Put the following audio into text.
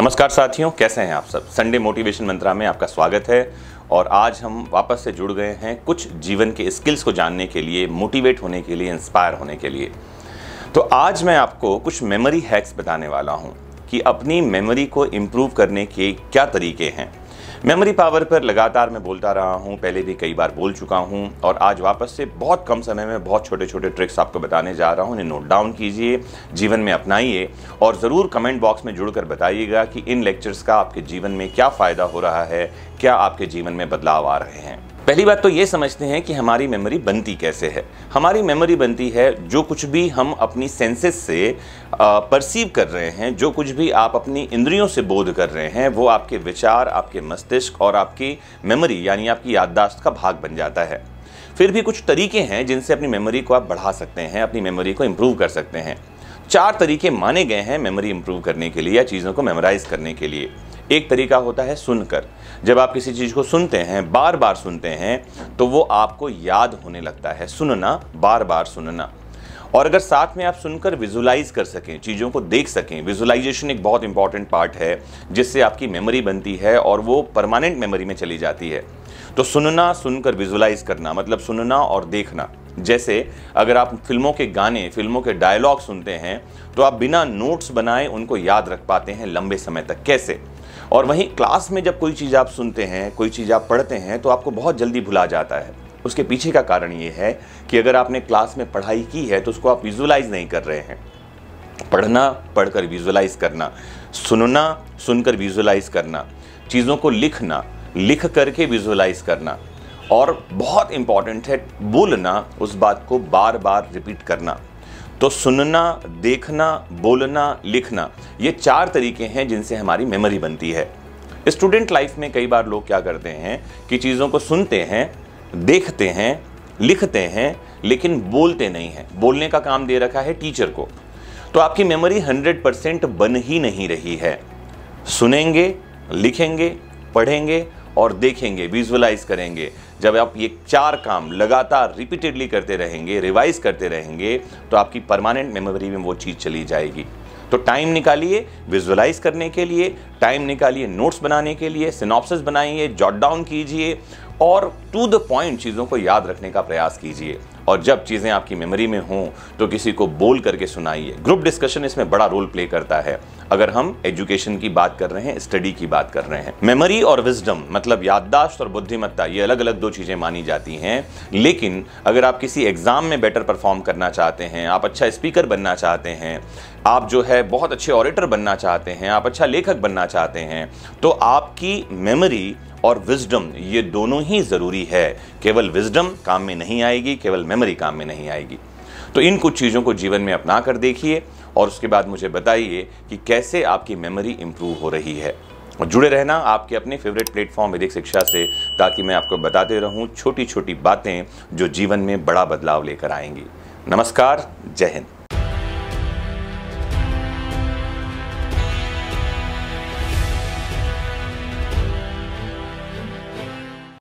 नमस्कार साथियों कैसे हैं आप सब संडे मोटिवेशन मंत्रा में आपका स्वागत है और आज हम वापस से जुड़ गए हैं कुछ जीवन के स्किल्स को जानने के लिए मोटिवेट होने के लिए इंस्पायर होने के लिए तो आज मैं आपको कुछ मेमोरी हैक्स बताने वाला हूं कि अपनी मेमोरी को इम्प्रूव करने के क्या तरीके हैं मेमोरी पावर पर लगातार मैं बोलता रहा हूँ पहले भी कई बार बोल चुका हूँ और आज वापस से बहुत कम समय में बहुत छोटे छोटे ट्रिक्स आपको बताने जा रहा हूँ इन्हें नोट डाउन कीजिए जीवन में अपनाइए और ज़रूर कमेंट बॉक्स में जुड़कर बताइएगा कि इन लेक्चर्स का आपके जीवन में क्या फ़ायदा हो रहा है क्या आपके जीवन में बदलाव आ रहे हैं पहली बात तो ये समझते हैं कि हमारी मेमोरी बनती कैसे है हमारी मेमोरी बनती है जो कुछ भी हम अपनी सेंसेस से परसीव कर रहे हैं जो कुछ भी आप अपनी इंद्रियों से बोध कर रहे हैं वो आपके विचार आपके मस्तिष्क और आपकी मेमोरी यानी आपकी याददाश्त का भाग बन जाता है फिर भी कुछ तरीके हैं जिनसे अपनी मेमोरी को आप बढ़ा सकते हैं अपनी मेमोरी को इम्प्रूव कर सकते हैं चार तरीके माने गए हैं मेमोरी इम्प्रूव करने के लिए या चीज़ों को मेमोराइज़ करने के लिए एक तरीका होता है सुनकर जब आप किसी चीज़ को सुनते हैं बार बार सुनते हैं तो वो आपको याद होने लगता है सुनना बार बार सुनना और अगर साथ में आप सुनकर विजुलाइज कर सकें चीज़ों को देख सकें विजुलाइजेशन एक बहुत इंपॉर्टेंट पार्ट है जिससे आपकी मेमोरी बनती है और वो परमानेंट मेमोरी में चली जाती है तो सुनना सुनकर विजुलाइज करना मतलब सुनना और देखना जैसे अगर आप फिल्मों के गाने फिल्मों के डायलॉग सुनते हैं तो आप बिना नोट्स बनाए उनको याद रख पाते हैं लंबे समय तक कैसे और वहीं क्लास में जब कोई चीज़ आप सुनते हैं कोई चीज़ आप पढ़ते हैं तो आपको बहुत जल्दी भुला जाता है उसके पीछे का कारण ये है कि अगर आपने क्लास में पढ़ाई की है तो उसको आप विजुलाइज नहीं कर रहे हैं पढ़ना पढ़कर विजुलाइज करना सुनना सुनकर विजुलाइज करना चीज़ों को लिखना लिख करके विजुलाइज करना और बहुत इम्पॉर्टेंट है बोलना उस बात को बार बार रिपीट करना तो सुनना देखना बोलना लिखना ये चार तरीके हैं जिनसे हमारी मेमोरी बनती है स्टूडेंट लाइफ में कई बार लोग क्या करते हैं कि चीज़ों को सुनते हैं देखते हैं लिखते हैं लेकिन बोलते नहीं हैं बोलने का काम दे रखा है टीचर को तो आपकी मेमोरी 100 परसेंट बन ही नहीं रही है सुनेंगे लिखेंगे पढ़ेंगे और देखेंगे विजुअलाइज करेंगे जब आप ये चार काम लगातार रिपीटेडली करते रहेंगे रिवाइज करते रहेंगे तो आपकी परमानेंट मेमोरी में वो चीज़ चली जाएगी तो टाइम निकालिए विजुअलाइज करने के लिए टाइम निकालिए नोट्स बनाने के लिए सिनॉप्सिस बनाइए जॉट डाउन कीजिए और टू द पॉइंट चीज़ों को याद रखने का प्रयास कीजिए और जब चीज़ें आपकी मेमोरी में हों तो किसी को बोल करके सुनाइए ग्रुप डिस्कशन इसमें बड़ा रोल प्ले करता है अगर हम एजुकेशन की बात कर रहे हैं स्टडी की बात कर रहे हैं मेमोरी और विजडम मतलब याददाश्त और बुद्धिमत्ता ये अलग अलग दो चीज़ें मानी जाती हैं लेकिन अगर आप किसी एग्ज़ाम में बेटर परफॉर्म करना चाहते हैं आप अच्छा स्पीकर बनना चाहते हैं आप जो है बहुत अच्छे ऑडिटर बनना चाहते हैं आप अच्छा लेखक बनना चाहते हैं तो आपकी मेमोरी और विजडम ये दोनों ही ज़रूरी है केवल विजडम काम में नहीं आएगी केवल मेमोरी काम में नहीं आएगी तो इन कुछ चीज़ों को जीवन में अपना कर देखिए और उसके बाद मुझे बताइए कि कैसे आपकी मेमोरी इम्प्रूव हो रही है और जुड़े रहना आपके अपने फेवरेट प्लेटफॉर्म विधिक शिक्षा से ताकि मैं आपको बताते रहूं छोटी छोटी बातें जो जीवन में बड़ा बदलाव लेकर आएंगी नमस्कार जय हिंद